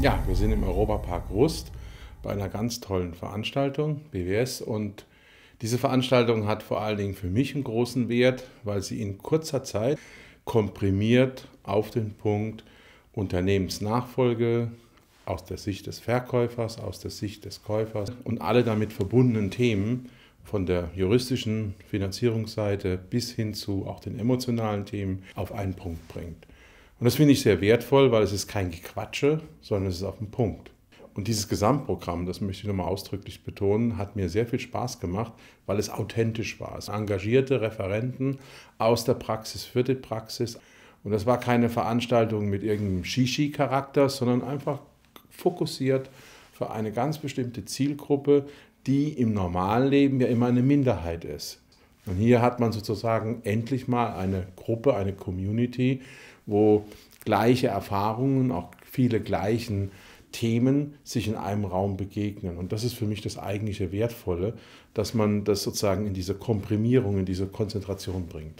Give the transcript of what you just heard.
Ja, wir sind im Europapark Rust bei einer ganz tollen Veranstaltung, BWS. Und diese Veranstaltung hat vor allen Dingen für mich einen großen Wert, weil sie in kurzer Zeit komprimiert auf den Punkt Unternehmensnachfolge aus der Sicht des Verkäufers, aus der Sicht des Käufers und alle damit verbundenen Themen von der juristischen Finanzierungsseite bis hin zu auch den emotionalen Themen auf einen Punkt bringt. Und das finde ich sehr wertvoll, weil es ist kein Gequatsche, sondern es ist auf dem Punkt. Und dieses Gesamtprogramm, das möchte ich nochmal ausdrücklich betonen, hat mir sehr viel Spaß gemacht, weil es authentisch war. Es engagierte Referenten aus der Praxis für die Praxis. Und das war keine Veranstaltung mit irgendeinem Shishi-Charakter, sondern einfach fokussiert für eine ganz bestimmte Zielgruppe, die im normalen Leben ja immer eine Minderheit ist. Und hier hat man sozusagen endlich mal eine Gruppe, eine Community, wo gleiche Erfahrungen, auch viele gleichen Themen sich in einem Raum begegnen. Und das ist für mich das eigentliche Wertvolle, dass man das sozusagen in diese Komprimierung, in diese Konzentration bringt.